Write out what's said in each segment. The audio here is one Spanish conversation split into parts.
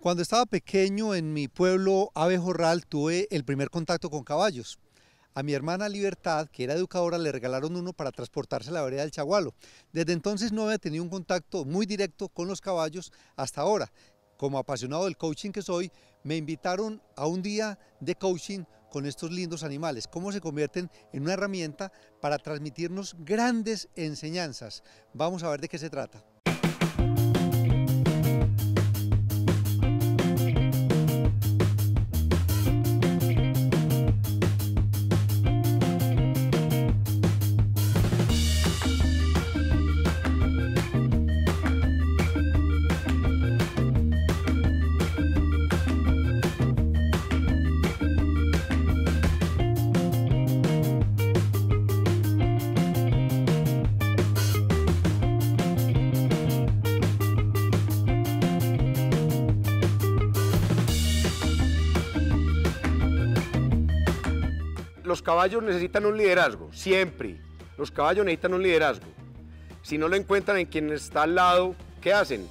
Cuando estaba pequeño en mi pueblo Abejorral tuve el primer contacto con caballos. A mi hermana Libertad, que era educadora, le regalaron uno para transportarse a la vereda del Chagualo. Desde entonces no había tenido un contacto muy directo con los caballos hasta ahora. Como apasionado del coaching que soy, me invitaron a un día de coaching con estos lindos animales, cómo se convierten en una herramienta para transmitirnos grandes enseñanzas. Vamos a ver de qué se trata. los caballos necesitan un liderazgo, siempre. Los caballos necesitan un liderazgo. Si no lo encuentran en quien está al lado, ¿qué hacen?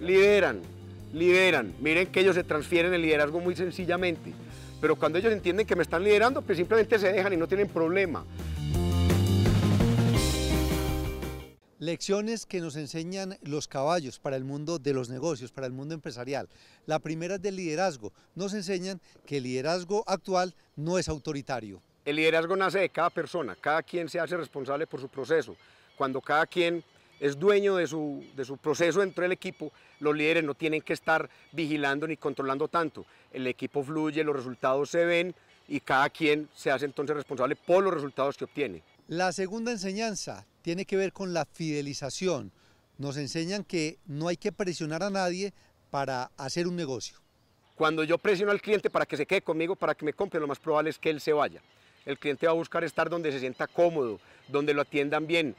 Lideran, lideran. Miren que ellos se transfieren el liderazgo muy sencillamente. Pero cuando ellos entienden que me están liderando, pues simplemente se dejan y no tienen problema. Lecciones que nos enseñan los caballos para el mundo de los negocios, para el mundo empresarial. La primera es del liderazgo. Nos enseñan que el liderazgo actual no es autoritario. El liderazgo nace de cada persona, cada quien se hace responsable por su proceso. Cuando cada quien es dueño de su, de su proceso dentro del equipo, los líderes no tienen que estar vigilando ni controlando tanto. El equipo fluye, los resultados se ven y cada quien se hace entonces responsable por los resultados que obtiene. La segunda enseñanza tiene que ver con la fidelización. Nos enseñan que no hay que presionar a nadie para hacer un negocio. Cuando yo presiono al cliente para que se quede conmigo, para que me compre, lo más probable es que él se vaya. El cliente va a buscar estar donde se sienta cómodo, donde lo atiendan bien,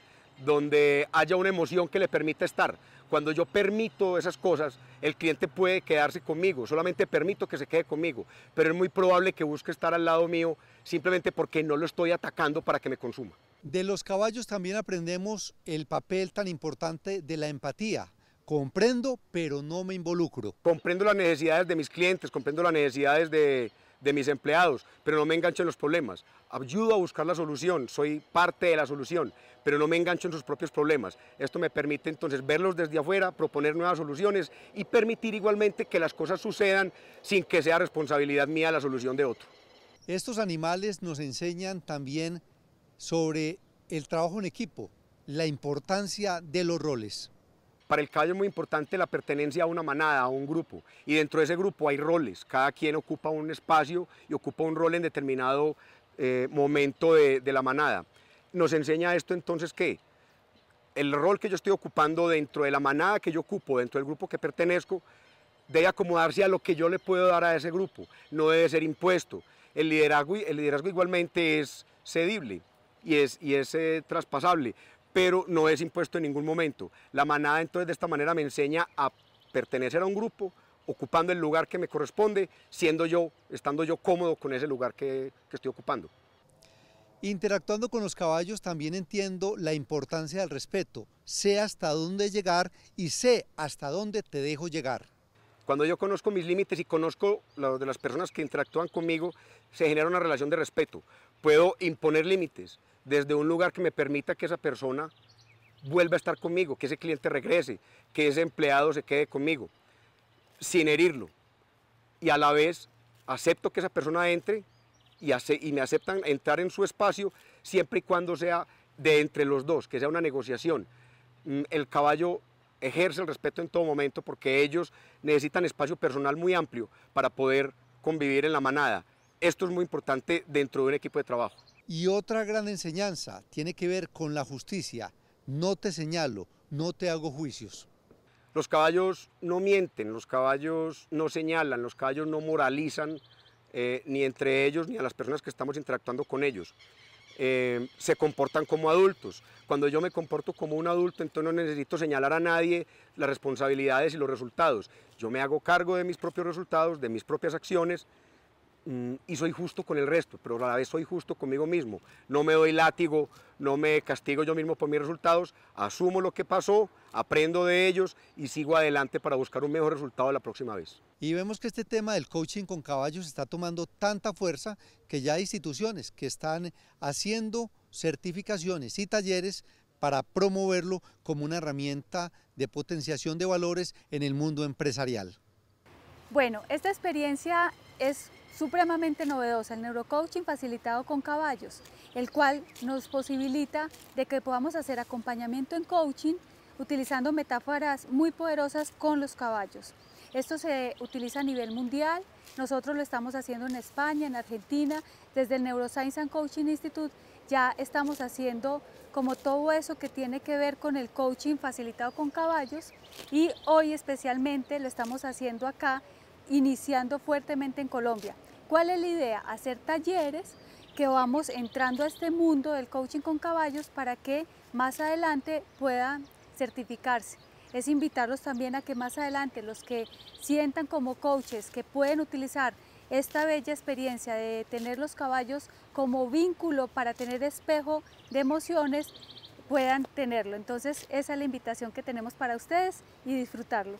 donde haya una emoción que le permita estar. Cuando yo permito esas cosas, el cliente puede quedarse conmigo, solamente permito que se quede conmigo, pero es muy probable que busque estar al lado mío simplemente porque no lo estoy atacando para que me consuma. De los caballos también aprendemos el papel tan importante de la empatía. Comprendo, pero no me involucro. Comprendo las necesidades de mis clientes, comprendo las necesidades de, de mis empleados, pero no me engancho en los problemas. Ayudo a buscar la solución, soy parte de la solución, pero no me engancho en sus propios problemas. Esto me permite entonces verlos desde afuera, proponer nuevas soluciones y permitir igualmente que las cosas sucedan sin que sea responsabilidad mía la solución de otro. Estos animales nos enseñan también sobre el trabajo en equipo, la importancia de los roles. Para el caballo es muy importante la pertenencia a una manada, a un grupo, y dentro de ese grupo hay roles, cada quien ocupa un espacio y ocupa un rol en determinado eh, momento de, la manada. Nos enseña esto entonces que el rol que yo estoy ocupando dentro de la manada que yo ocupo, dentro del grupo que pertenezco, debe acomodarse a lo que yo le puedo dar a ese grupo, no debe ser impuesto. El liderazgo, el liderazgo igualmente es cedible y es, es eh, traspasable, pero no es impuesto en ningún momento. La manada entonces de esta manera me enseña a pertenecer a un grupo, ocupando el lugar que me corresponde, siendo yo, estando yo cómodo con ese lugar que, que estoy ocupando. Interactuando con los caballos también entiendo la importancia del respeto. Sé hasta dónde llegar y sé hasta dónde te dejo llegar. Cuando yo conozco mis límites y conozco los de las personas que interactúan conmigo, se genera una relación de respeto puedo imponer límites desde un lugar que me permita que esa persona vuelva a estar conmigo, que ese cliente regrese, que ese empleado se quede conmigo, sin herirlo. Y a la vez acepto que esa persona entre y, me aceptan entrar en su espacio siempre y cuando sea de entre los dos, que sea una negociación. Mm, el caballo ejerce el respeto en todo momento porque ellos necesitan espacio personal muy amplio para poder convivir en la manada. Esto es muy importante dentro de un equipo de trabajo. Y otra gran enseñanza tiene que ver con la justicia. No te señalo, no te hago juicios. Los caballos no mienten, los caballos no señalan, los caballos no moralizan eh, ni entre ellos ni a las personas que estamos interactuando con ellos. Eh, se comportan como adultos. Cuando yo me comporto como un adulto, entonces no necesito señalar a nadie las responsabilidades y los resultados. Yo me hago cargo de mis propios resultados, de mis propias acciones, Mm, y soy justo con el resto, pero a la vez soy justo conmigo mismo. No me doy látigo, no me castigo yo mismo por mis resultados, asumo lo que pasó, aprendo de ellos y sigo adelante para buscar un mejor resultado la próxima vez. Y vemos que este tema del coaching con caballos está tomando tanta fuerza que ya hay instituciones que están haciendo certificaciones y talleres para promoverlo como una herramienta de potenciación de valores en el mundo empresarial. Bueno, esta experiencia es supremamente novedosa, el neurocoaching facilitado con caballos, el cual nos posibilita de que podamos hacer acompañamiento en coaching utilizando metáforas muy poderosas con los caballos. Esto se utiliza a nivel mundial, nosotros lo estamos haciendo en España, en Argentina, desde el Neuroscience and Coaching Institute ya estamos haciendo como todo eso que tiene que ver con el coaching facilitado con caballos y hoy especialmente lo estamos haciendo acá iniciando fuertemente en Colombia. ¿Cuál es la idea? Hacer talleres que vamos entrando a este mundo del coaching con caballos para que más adelante puedan certificarse. Es invitarlos también a que más adelante los que sientan como coaches que pueden utilizar esta bella experiencia de tener los caballos como vínculo para tener espejo de emociones puedan tenerlo. Entonces esa es la invitación que tenemos para ustedes y disfrutarlo.